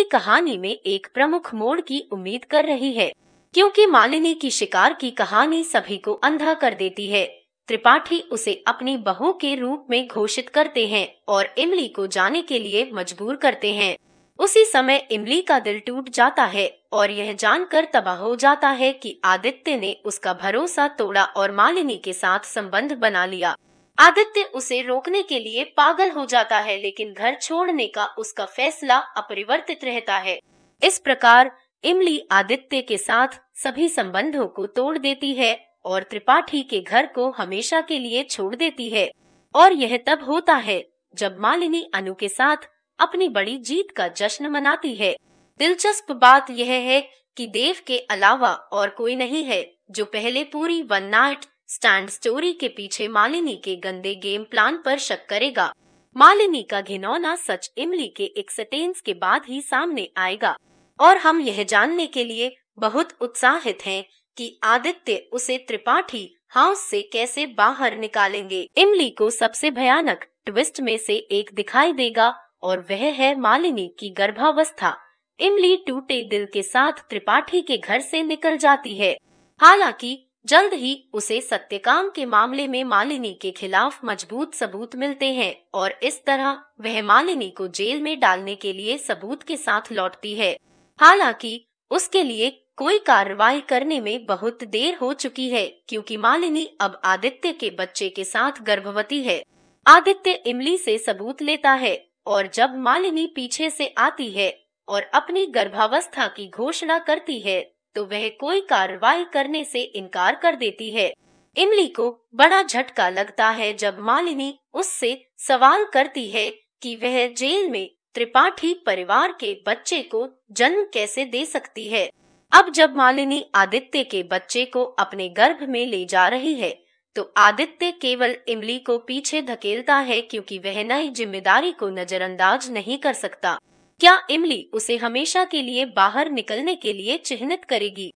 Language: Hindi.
की कहानी में एक प्रमुख मोड़ की उम्मीद कर रही है क्योंकि मालिनी की शिकार की कहानी सभी को अंधा कर देती है त्रिपाठी उसे अपनी बहू के रूप में घोषित करते हैं और इमली को जाने के लिए मजबूर करते हैं उसी समय इमली का दिल टूट जाता है और यह जानकर तबाह हो जाता है कि आदित्य ने उसका भरोसा तोड़ा और मालिनी के साथ संबंध बना लिया आदित्य उसे रोकने के लिए पागल हो जाता है लेकिन घर छोड़ने का उसका फैसला अपरिवर्तित रहता है इस प्रकार इमली आदित्य के साथ सभी संबंधों को तोड़ देती है और त्रिपाठी के घर को हमेशा के लिए छोड़ देती है और यह तब होता है जब मालिनी अनु के साथ अपनी बड़ी जीत का जश्न मनाती है दिलचस्प बात यह है कि देव के अलावा और कोई नहीं है जो पहले पूरी वन नाइट स्टैंड स्टोरी के पीछे मालिनी के गंदे गेम प्लान पर शक करेगा मालिनी का घिनौना सच इमली के एक्सटेंस के बाद ही सामने आएगा और हम यह जानने के लिए बहुत उत्साहित हैं कि आदित्य उसे त्रिपाठी हाउस से कैसे बाहर निकालेंगे इमली को सबसे भयानक ट्विस्ट में से एक दिखाई देगा और वह है मालिनी की गर्भावस्था इमली टूटे दिल के साथ त्रिपाठी के घर से निकल जाती है हालांकि जल्द ही उसे सत्यकाम के मामले में मालिनी के खिलाफ मजबूत सबूत मिलते हैं और इस तरह वह मालिनी को जेल में डालने के लिए सबूत के साथ लौटती है हालांकि उसके लिए कोई कार्रवाई करने में बहुत देर हो चुकी है क्योंकि मालिनी अब आदित्य के बच्चे के साथ गर्भवती है आदित्य इमली से सबूत लेता है और जब मालिनी पीछे से आती है और अपनी गर्भावस्था की घोषणा करती है तो वह कोई कार्रवाई करने से इनकार कर देती है इमली को बड़ा झटका लगता है जब मालिनी उससे सवाल करती है कि वह जेल में त्रिपाठी परिवार के बच्चे को जन्म कैसे दे सकती है अब जब मालिनी आदित्य के बच्चे को अपने गर्भ में ले जा रही है तो आदित्य केवल इमली को पीछे धकेलता है क्योंकि वह नई जिम्मेदारी को नजरअंदाज नहीं कर सकता क्या इमली उसे हमेशा के लिए बाहर निकलने के लिए चिन्हित करेगी